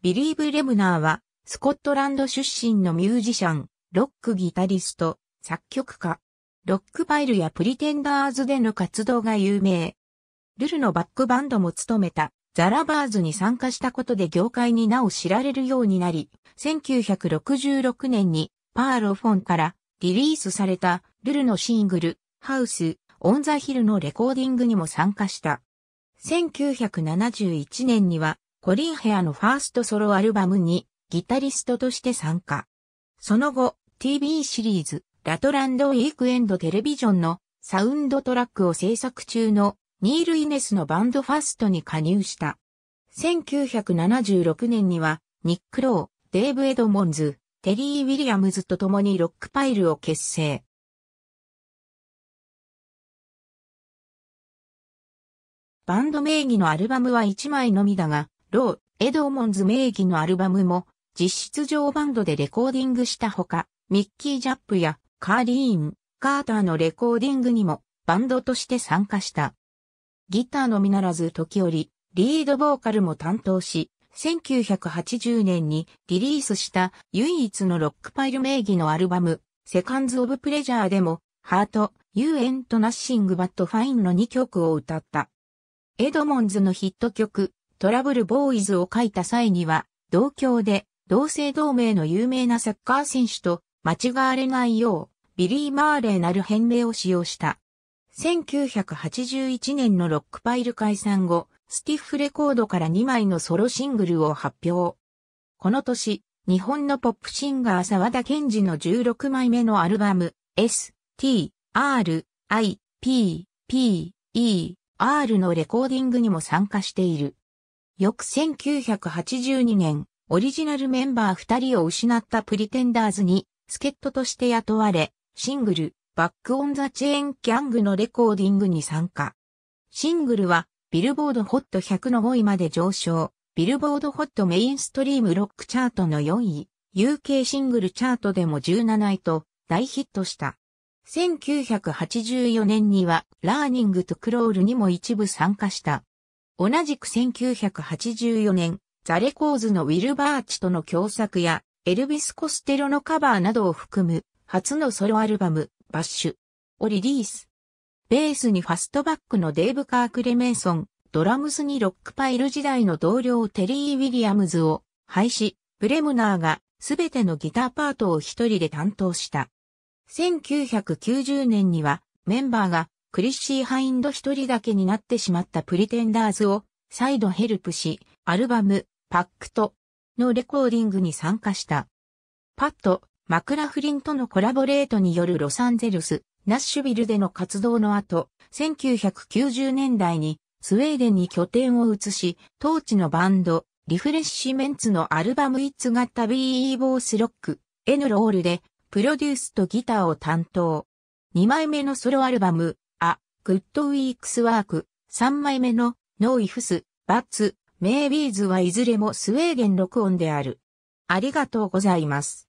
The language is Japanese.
ビリー・ブ・レムナーは、スコットランド出身のミュージシャン、ロックギタリスト、作曲家、ロックパイルやプリテンダーズでの活動が有名。ルルのバックバンドも務めた、ザラバーズに参加したことで業界になお知られるようになり、1966年にパーロフォンからリリースされたルルのシングル、ハウス、オンザヒルのレコーディングにも参加した。1971年にはコリン・ヘアのファーストソロアルバムにギタリストとして参加。その後、TV シリーズ、ラトランド・ウィークエンド・テレビジョンのサウンドトラックを制作中のニール・イネスのバンドファーストに加入した。1976年には、ニック・ロー、デーブ・エドモンズ、テリー・ウィリアムズと共にロックパイルを結成。バンド名義のアルバムは1枚のみだが、ロー、エドモンズ名義のアルバムも、実質上バンドでレコーディングしたほか、ミッキー・ジャップやカーリーン、カーターのレコーディングにもバンドとして参加した。ギターのみならず時折、リードボーカルも担当し、1980年にリリースした唯一のロックパイル名義のアルバム、セカンズ・オブ・プレジャーでも、ハート、ユーエント・ナッシング・バット・ファインの2曲を歌った。エドモンズのヒット曲、トラブルボーイズを書いた際には、同郷で同姓同名の有名なサッカー選手と間違われないよう、ビリー・マーレーなる変名を使用した。1981年のロックパイル解散後、スティッフレコードから2枚のソロシングルを発表。この年、日本のポップシンガー沢田健二の16枚目のアルバム、S, T, R, I, P, P, E, R のレコーディングにも参加している。翌1982年、オリジナルメンバー2人を失ったプリテンダーズに、スケットとして雇われ、シングル、バックオンザチェーンキャングのレコーディングに参加。シングルは、ビルボードホット100の5位まで上昇、ビルボードホットメインストリームロックチャートの4位、UK シングルチャートでも17位と大ヒットした。1984年には、ラーニングとクロールにも一部参加した。同じく1984年、ザレコーズのウィルバーチとの共作や、エルビス・コステロのカバーなどを含む、初のソロアルバム、バッシュ、をリリース。ベースにファストバックのデーブ・カークレメンソン、ドラムスにロックパイル時代の同僚テリー・ウィリアムズを廃止、ブレムナーがすべてのギターパートを一人で担当した。1990年にはメンバーがクリッシー・ハインド一人だけになってしまったプリテンダーズを再度ヘルプし、アルバム、パックとのレコーディングに参加した。パット、マクラフリンとのコラボレートによるロサンゼルス、ナッシュビルでの活動の後、1990年代にスウェーデンに拠点を移し、当地のバンド、リフレッシュメンツのアルバムイッツガッタビー・イ Evil Rock, ロールで、プロデュースとギターを担当。2枚目のソロアルバム、グッドウィークスワーク、3枚目のノーイフス、バッツ、メイビーズはいずれもスウェーデン録音である。ありがとうございます。